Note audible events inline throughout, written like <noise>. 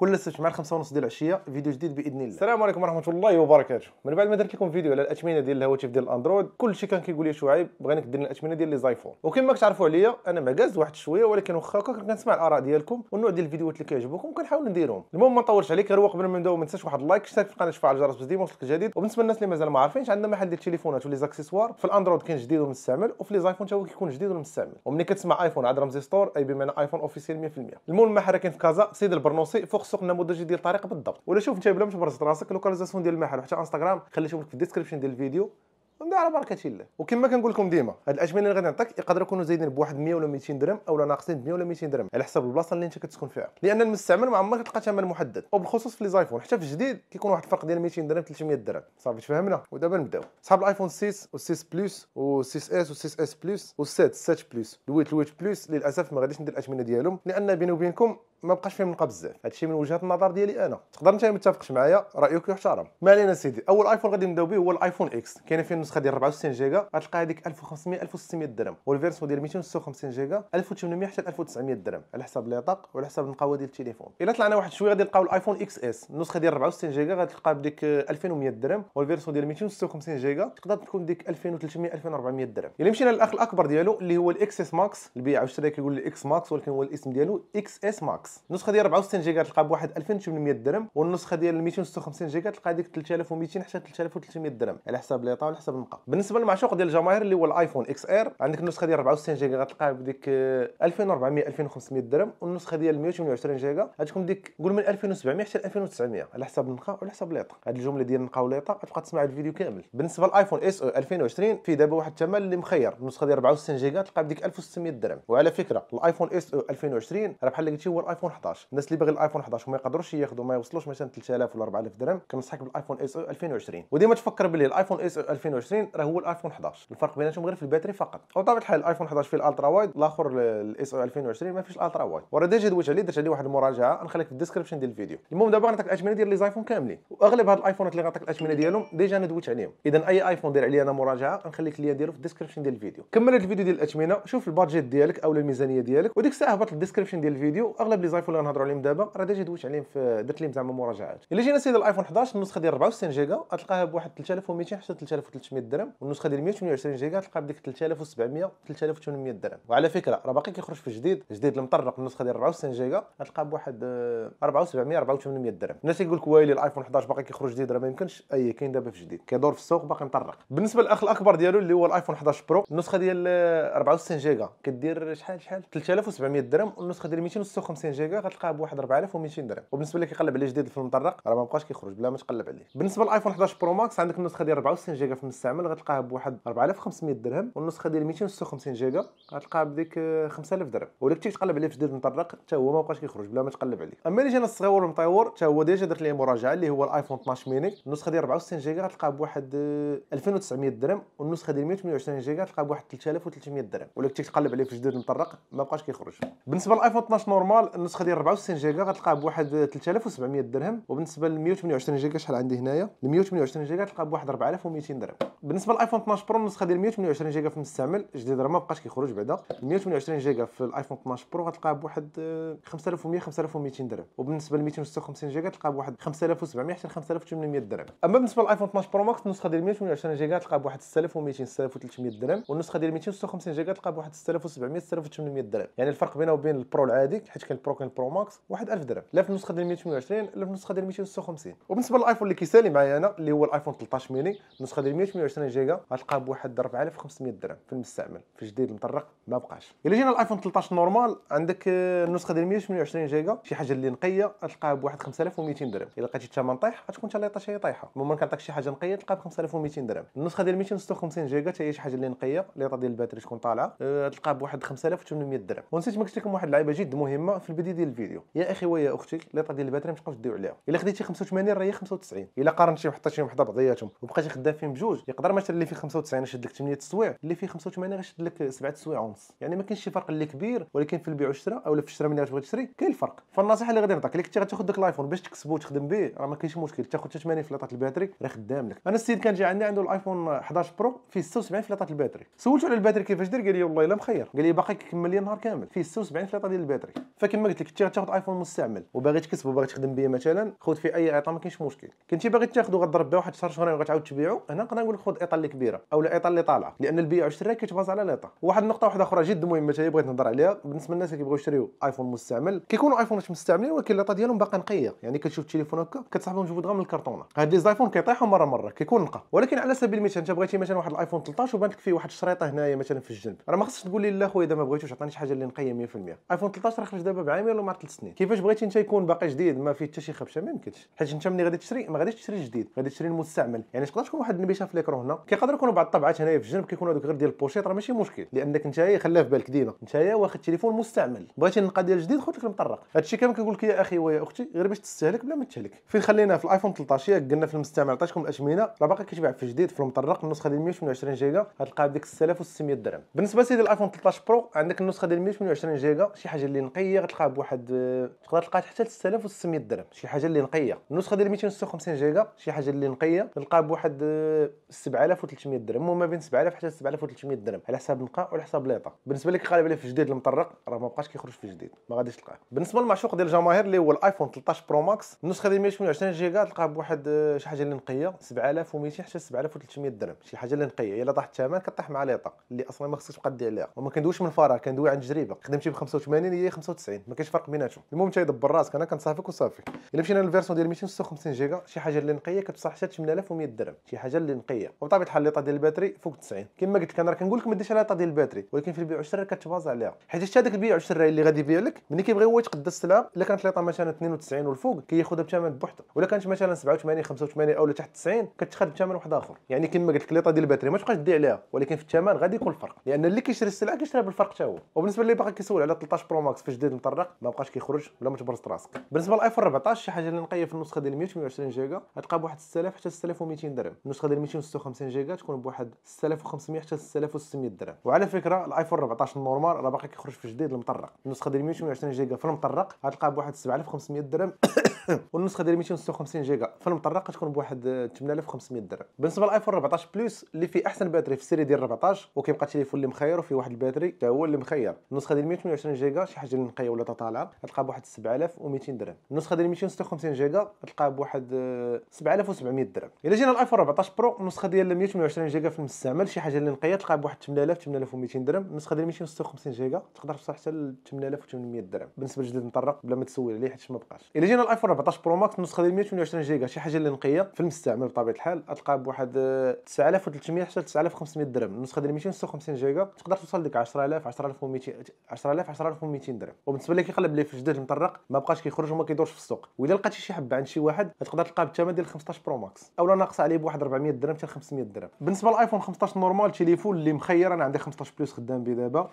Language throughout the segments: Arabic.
كل السبت مع الخمسة ونص ديال العشيه فيديو جديد باذن الله السلام عليكم ورحمه الله وبركاته من بعد ما درت لكم فيديو على الاثمنه ديال الهواتف ديال الاندرويد كل شيء كان كيقول لي شعيب بغيناك دير الاثمنه ديال لي زايفون وكما كتعرفوا عليا انا معكاز واحد شويه ولكن واخا هكا كنسمع الاراء ديالكم والنوع ديال الفيديوهات اللي كيعجبوكم كنحاول نديرهم المهم ما نطولش عليك غير قبل ما نبداو ما تنساش واحد اللايك اشترك في القناه شفاعل الجرس باش ديما يوصلك الجديد وبالنسبه للناس اللي مازال ما عارفينش عندنا محل ديال التليفونات ولي زاكسيسوار في الاندرويد كاين جديد ومستعمل وفي لي زايفون حتى هو كيكون جديد ومستعمل ومني كتسمع ايفون عاد رمزي ستور اي بمعنى ايفون اوفيسيال 100% المهم المحل كاين في كازا سيد البرنوسي فوق سوق النموذج ديال الطريق بالضبط ولا شوف انت بلا ما تبرز راسك لوكاليزاسيون ديال المحل وحتى انستغرام خليتهم لك في الديسكريبشن ديال الفيديو ومن على بركه الله وكما كنقول لكم ديما هاد الاجمله اللي غادي نعطيك يقدروا يكونوا زايدين بواحد 100 ولا 200 درهم اولا ناقصين ب 100 ولا 200 درهم على حسب البلاصه اللي انت كتسكن فيها لان المستعمل ما عمرك تلقى ثمن محدد وبالخصوص في الايفون حتى في الجديد كيكون واحد الفرق ديال 200 درهم 300 درهم صافي تفهمنا ودابا نبداو صحاب الايفون 6 و6 بلس و6 اس و6 اس بلس و7 7 بلس الويت الويت بلس للاسف ما غاديش ندير الاثمنه ديالهم لان بيني وبينكم ما بقاش فيه منقى بزاف هادشي من وجهه النظر ديالي انا تقدر انت ما تتفقش معايا رايك يحترم ما علينا سيدي اول ايفون غادي نبداو به هو الايفون اكس كاين فيه النسخه ديال 64 جيجا غتلقى هذيك 1500 1600 درهم والفيرسيون ديال 256 جيجا 1800 حتى 1900 درهم على حسب النطاق وعلى حسب النقاوه ديال التليفون الا طلعنا واحد شويه غادي نلقاو الايفون اكس اس النسخه ديال 64 جيجا غتلقى بديك 2100 درهم والفيرسيون ديال 256 جيجا تقدر تكون ديك 2300 2400 درهم الا مشينا للاخ الاكبر ديالو اللي هو الاكس اس ماكس البيع واش كيقول لي اكس ماكس ولكن هو الاسم ديالو اكس اس ماكس بالعكس النسخه ديال 64 جيجا تلقى بواحد 2800 درهم والنسخه ديال 256 جيجا تلقى ديك 3200 حتى 3300 درهم على حساب ليطا وعلى حساب النقاط بالنسبه للمعشوق ديال الجماهير اللي هو الايفون اكس اير عندك النسخه ديال 64 جيجا غتلقاها بديك 2400 آه، 2500 درهم والنسخه ديال 128 جيجا غتكون ديك قول من 2700 حتى 2900 على حساب النقه وعلى حساب ليطا هاد الجمله ديال النقه وليطا غتبقى تسمع هاد الفيديو كامل بالنسبه للايفون اس او 2020 فيه دابا واحد الثمن اللي مخير النسخه ديال 64 جيجا تلقى بديك 1600 درهم وعلى فكره الايفون اس او 2020 راه بحال اللي قلتي هو الايفون الايفون 11 الناس اللي باغي الايفون 11 وما يقدروش ياخذوا ما يوصلوش مثلا 3000 ولا 4000 درهم كنصحك بالايفون اس او 2020 وديما تفكر باللي الايفون اس او 2020 راه هو الايفون 11 الفرق بيناتهم غير في الباتري فقط وبطبيعه الحال الايفون 11 فيه الالترا وايد الاخر الاس او 2020 ما فيش الالترا وايد وراه ديجا دويت عليه درت عليه واحد المراجعه نخليك في الديسكربشن ديال الفيديو المهم دابا غنعطيك الاثمنه ديال لي زايفون كاملين واغلب هاد الايفونات اللي غنعطيك الاثمنه ديالهم ديجا انا دويت عليهم اذا اي ايفون دير عليه انا مراجعه غنخليك ليا ديالو في الديسكربشن ديال الفيديو كمل الفيديو ديال الاثمنه شوف البادجيت ديالك او الميزانيه ديالك وديك الساعه هبط للديسكربشن ديال الفيديو اغلب زايفون اللي غنهضروا عليهم دابا راه ديجا دويت عليهم في درت لهم زعما مراجعات الا جينا سيدي الايفون 11 النسخه ديال 64 جيجا غتلقاها بواحد 3200 حتى 3300 درهم والنسخه ديال 128 جيجا تلقاها بديك 3700 3800 درهم وعلى فكره راه باقي كيخرج في جديد جديد المطرق النسخه ديال 64 جيجا غتلقاها بواحد 4700 آه، 4800 درهم الناس كيقول لك ويلي الايفون 11 باقي كيخرج جديد راه ما يمكنش اي كاين دابا في جديد كيدور في السوق باقي مطرق بالنسبه للاخ الاكبر ديالو اللي هو الايفون 11 برو النسخه ديال 64 آه، جيجا كدير شحال شحال 3700 درهم والنسخه ديال 256 جيجا جيجا غتلقاه بواحد 4200 درهم وبالنسبه اللي كيقلب عليه جديد في المطرق راه ما بقاش كيخرج بلا ما تقلب عليه بالنسبه للايفون 11 برو ماكس عندك النسخه ديال 64 جيجا في المستعمل غتلقاها بواحد 4500 درهم والنسخه ديال 256 جيجا غتلقاها بديك 5000 آه، درهم ولا كنتي تقلب عليه في جديد المطرق حتى هو ما بقاش كيخرج بلا ما تقلب عليه اما اللي جانا الصغير والمطور حتى هو ديجا درت ليه مراجعه اللي هو الايفون 12 ميني النسخه ديال 64 جيجا غتلقاها بواحد 2900 آه، درهم والنسخه ديال 128 جيجا غتلقاها بواحد 3300 درهم ولا كنتي تقلب عليه في جديد مطرق ما بقاش كيخرج بالنسبه للايفون 12 نورمال النسخه ديال 64 جيجا غتلقاه بواحد 3700 درهم وبالنسبه ل 128 جيجا شحال عندي هنايا ل 128 جيجا تلقاها بواحد 4200 درهم بالنسبه للايفون 12 برو النسخه ديال 128 جيجا في المستعمل جديد راه ما بقاش كيخرج بعدا 128 جيجا في الايفون 12 برو غتلقاها بواحد 5100 آه، 5200 درهم وبالنسبه ل 256 جيجا تلقاها بواحد 5700 حتى 5800 درهم اما بالنسبه للايفون 12 برو ماكس النسخه ديال 128 جيجا تلقاها بواحد 6200 6300 درهم والنسخه ديال 256 جيجا تلقاها بواحد 6700 6800 درهم يعني الفرق بينه وبين البرو العادي حيت كان البرو بروكن برو ماكس واحد 1000 درهم لا في النسخه ديال 128 لا في النسخه ديال 256 وبالنسبه للايفون اللي كيسالي معايا انا اللي هو الايفون 13 ميني النسخه ديال 128 جيجا غتلقاه بواحد 4500 درهم في المستعمل في الجديد المطرق ما بقاش الا جينا الايفون 13 نورمال عندك آه، النسخه ديال 128 جيجا شي حاجه اللي نقيه غتلقاها بواحد 5200 درهم الا لقيتي الثمن طايح غتكون انت اللي طايشه طايحه المهم كنعطيك شي حاجه نقيه تلقاها ب 5200 درهم النسخه ديال 256 جيجا حتى هي شي حاجه اللي نقيه اللي ديال الباتري تكون طالعه آه، تلقاها بواحد 5800 درهم ونسيت ما قلت لكم واحد اللعيبه جد مهمه في بدي ديال الفيديو يا اخي ويا اختي ليطا طا ديال الباتري ما تبقاوش ديو عليها الا خديتي 85 راه هي 95 الا قارنتي وحطيتيهم وحده بعضياتهم وبقيتي خدام فيهم بجوج يقدر مثلا اللي فيه 95 يشد لك 8 تسويع اللي فيه 85 غيشد لك 7 تسويع ونص يعني ما كاينش شي فرق اللي كبير ولكن في البيع والشراء او في الشراء ملي غتبغي تشري كاين الفرق فالنصيحه اللي غادي نعطيك اللي كنتي غتاخذ داك الايفون باش تكسبو وتخدم به راه ما كاينش مشكل تاخذ 80 فلاطات الباتري راه خدام لك انا السيد كان جا عندنا عنده الايفون 11 برو فيه 76 فلاطات الباتري سولته على الباتري كيفاش دير قال لي والله الا مخير قال لي باقي كمل لي النهار كامل فيه 76 فلاطه ديال الباتري فكما قلت لك تي تاخذ ايفون مستعمل وباغي تكسب وباغي تخدم به مثلا خذ في اي عطا ما كاينش مشكل كنتي باغي تاخذ وغتضرب به واحد شهر شهرين وغتعاود تبيعو هنا نقدر نقول لك خذ ايطا اللي كبيره او ايطا اللي طالعه لان البيع والشراء كيتباز على الايطا واحد النقطه واحده اخرى جد مهمه حتى بغيت نهضر عليها بالنسبه للناس اللي كيبغيو يشريو ايفون مستعمل كيكونوا ايفونات مستعملين ولكن الايطا ديالهم باقا نقيه يعني كتشوف التليفون هكا كتصاحبهم جوج غير من الكرتونه هاد لي زايفون كيطيحوا مره مره كيكون نقى ولكن على سبيل المثال انت بغيتي مثلا واحد الايفون 13 وبان لك فيه واحد الشريطه هنايا مثلا في الجنب راه ما خصكش تقول لي لا خويا اذا ما بغيتوش عطاني شي حاجه اللي نقيه 100% ايفون 13 راه خرج دابا بعين عامين ولا مع ثلاث سنين كيفاش بغيتي انت يكون باقي جديد ما فيه حتى شي خبشه ما يمكنش حيت انت ملي غادي تشري ما غاديش تشري جديد غادي تشري المستعمل يعني تقدر تكون واحد النبيشه في ليكرو هنا كيقدر يكونوا بعض الطبعات هنايا في الجنب كيكونوا هذوك غير ديال البوشيط راه ماشي مشكل لانك انت خلاه في بالك ديما انت واخد تليفون مستعمل بغيتي النقه ديال جديد خذ لك المطرق هادشي كامل كنقول لك يا اخي ويا اختي غير باش تستهلك بلا ما تهلك فين خلينا في الايفون 13 ياك قلنا في المستعمل عطيتكم الاشمنه راه باقي كيتباع في الجديد في المطرق النسخه ديال 128 جيجا غتلقاها بديك 6600 درهم بالنسبه سيدي الايفون 13 برو عندك النسخه ديال 128 جيجا شي حاجه اللي نقيه غتلقاها بواحد تقدر تلقاها حتى 6600 درهم شي حاجه اللي نقيه النسخه ديال 256 جيجا شي حاجه اللي نقيه تلقاها بواحد 7300 درهم وما بين 7000 حتى 7300 درهم على حساب النقاء وعلى حساب ليطا بالنسبه لك غالبا في جديد المطرق راه ما بقاش كيخرج في جديد ما غاديش تلقاه بالنسبه للمعشوق ديال الجماهير اللي هو الايفون 13 برو ماكس النسخه ديال 128 جيجا تلقاها بواحد شي حاجه اللي نقيه 7200 حتى 7300 درهم شي حاجه اللي نقيه الا طاح الثمن كطيح مع ليطا اللي اصلا ما خصكش تقدي عليها وما كندويش من فراغ كندوي عند تجربه خدمتي ب 85 هي 95 ما كاينش فرق بيناتهم المهم تيدبر راسك انا كنصافيك وصافي الا مشينا للفيرسون ديال 256 جيجا شي حاجه اللي نقيه كتصح حتى 8100 درهم شي حاجه اللي نقيه وبطبيعه الحال ليطا ديال الباتري فوق 90 كما قلت لك انا راه كنقول لك ما ديش على ليطا ديال الباتري ولكن في البيع والشراء كتبازا عليها حيت حتى هذاك البيع والشراء اللي غادي يبيع لك ملي كيبغي هو يتقدا السلعه الا كانت ليطا مثلا 92 والفوق كياخذها بثمن بوحده ولا كانت مثلا 87 85 او تحت 90 كتخرج بثمن واحد اخر يعني كما قلت لك ليطا ديال الباتري ما تبقاش دي عليها ولكن في الثمن غادي يكون الفرق لان اللي كيشري السلعه كيشريها بالفرق حتى هو وبالنسبه اللي باقي كيسول على 13 برو ماكس فاش جديد مطرق ما بقاش كيخرج بلا ما تبرز راسك بالنسبه للايفون 14 شي حاجه اللي نقيه في النسخه ديال 128 جيجا غتلقى بواحد 6000 حتى 6200 درهم النسخه ديال 256 جيجا تكون بواحد 6500 حتى 6600 درهم وعلى فكره الايفون 14 النورمال راه باقي كيخرج في جديد المطرق النسخه ديال 120 جيجا في المطرق غتلقاها بواحد 7500 درهم <coughs> والنسخه ديال 256 جيجا في المطرق تكون بواحد 8500 درهم بالنسبه للايفون 14 بلس اللي فيه احسن باتري في السيري ديال 14 وكيبقى التليفون اللي مخير وفيه واحد الباتري حتى هو اللي مخير النسخه ديال 128 جيجا شي حاجه اللي نقيه ولا طالعه تلقى بواحد 7200 درهم النسخه ديال 256 جيجا تلقى بواحد 7700 آه، درهم الا جينا الايفون 14 برو النسخه ديال 128 جيجا في المستعمل شي حاجه اللي نقيه تلقى بواحد 8000 8200 درهم النسخه ديال 256 جيجا تقدر توصل حتى ل 8800 درهم بالنسبه لجديد مطرق بلا ما تسول عليه حيت ما بقاش الا جينا الايفون 14 برو ماكس النسخه ديال 128 جيجا شي حاجه اللي نقيه في المستعمل بطبيعه الحال غتلقاها بواحد 9300 آه، حتى 9500 درهم النسخه ديال 256 جيجا تقدر توصل لك 10000 10200 10000 10200 درهم وبالنسبه ولا كيقلب ليه في جداد مطرق ما بقاش كيخرج وما كيدورش في السوق واذا لقيتي شي حبه عند شي واحد تقدر تلقاه بالثمن ديال 15 برو ماكس اولا ناقص عليه بواحد 400 درهم حتى 500 درهم بالنسبه للايفون 15 نورمال تليفون اللي مخير انا عندي 15 بلس خدام به دابا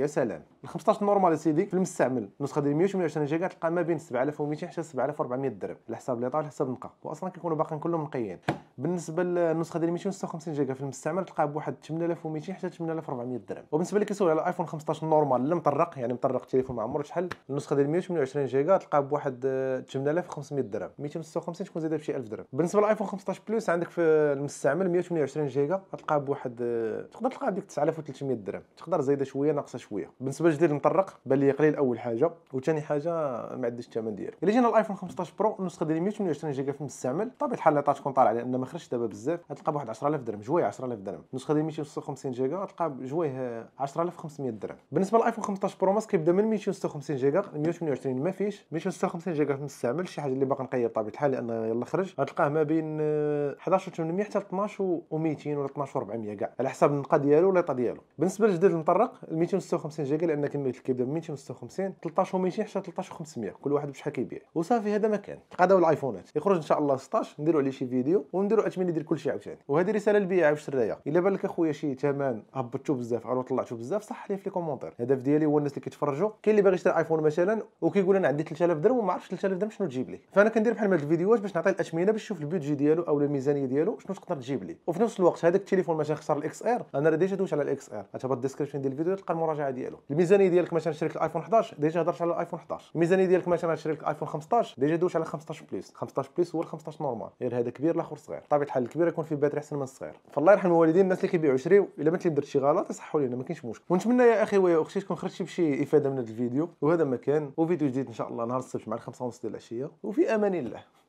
يا سلام ال 15 نورمال سيدي في المستعمل النسخه ديال 128 جيجا تلقى ما بين 7200 حتى 7400 درهم على حساب ليطا على حساب النقه واصلا كيكونوا باقيين كلهم نقيين بالنسبه للنسخه ديال 256 جيجا في المستعمل تلقى بواحد 8200 حتى 8400 درهم وبالنسبه اللي كيسول على الايفون 15 نورمال اللي مطرق يعني مطرق التليفون ما عمره شحال النسخه ديال 128 جيجا تلقاها بواحد 8500 آه، درهم 256 تكون زايده بشي 1000 درهم بالنسبه للايفون 15 بلس عندك في المستعمل 128 جيجا تلقاها بواحد آه، تقدر تلقاه ديك 9300 درهم تقدر زايده شويه ناقصه شويه شويه بالنسبه للجديد المطرق بان لي قليل اول حاجه وثاني حاجه ما عندش الثمن ديالو الا جينا الايفون 15 برو النسخه ديال 128 جيجا في المستعمل طبيعي الحال اللي تكون طالع لان ما خرجش دابا بزاف غتلقى بواحد 10000 درهم جوايه 10000 درهم النسخه ديال 256 جيجا غتلقى جوايه 10500 درهم بالنسبه للايفون 15 برو ماس كيبدا من 256 جيجا 128 ما فيش 256 جيجا في المستعمل شي حاجه اللي باقا نقيه بطبيعه الحال لان يلا خرج غتلقاه ما بين 11800 آه، حتى 12 و 200 ولا 12 و 400 كاع على حساب النقه ديالو ولا ديالو بالنسبه للجديد المطرق 256 256 جيجا لان كميه الكبده من 256 13200 حتى 13500 كل واحد بشحال كيبيع وصافي هذا ما كان هذا الايفونات يخرج ان شاء الله 16 نديروا عليه شي فيديو ونديروا اثمنه كل كلشي عاوتاني وهذه رساله للبياع والشرايه الا بان لك اخويا شي ثمن هبطتو بزاف او طلعتو بزاف صح لي في لي كومونتير الهدف ديالي هو الناس اللي كيتفرجوا كاين اللي باغي يشري ايفون مثلا وكيقول انا عندي 3000 درهم وما عرفتش 3000 درهم شنو تجيب لي فانا كندير بحال هاد الفيديوهات باش نعطي الاثمنه باش نشوف البيدجي ديالو او الميزانيه ديالو شنو تقدر تجيب لي وفي نفس الوقت هذاك التليفون مثلا خسر الاكس ار انا راه ديجا دوش على الاكس ار حتى بالديسكريبشن ديال الفيديو تلقى المراجعه المراجعه ديالو الميزانيه ديالك مثلا شريك الايفون 11 ديجا هضرت على الايفون 11 الميزانيه ديالك مثلا شريك الايفون 15 ديجا دوش على 15 بلس 15 بلس هو ال 15 نورمال غير هذا كبير الاخر صغير طبيعه الحال الكبير يكون فيه باتري احسن من الصغير فالله يرحم الوالدين الناس اللي كيبيعوا يشريوا الا ما درت شي غلط يصحوا لينا ما كاينش مشكل ونتمنى يا اخي ويا اختي تكون خرجتي بشي افاده من هذا الفيديو وهذا ما كان وفيديو جديد ان شاء الله نهار السبت مع الخمسة ونص ديال العشيه وفي امان الله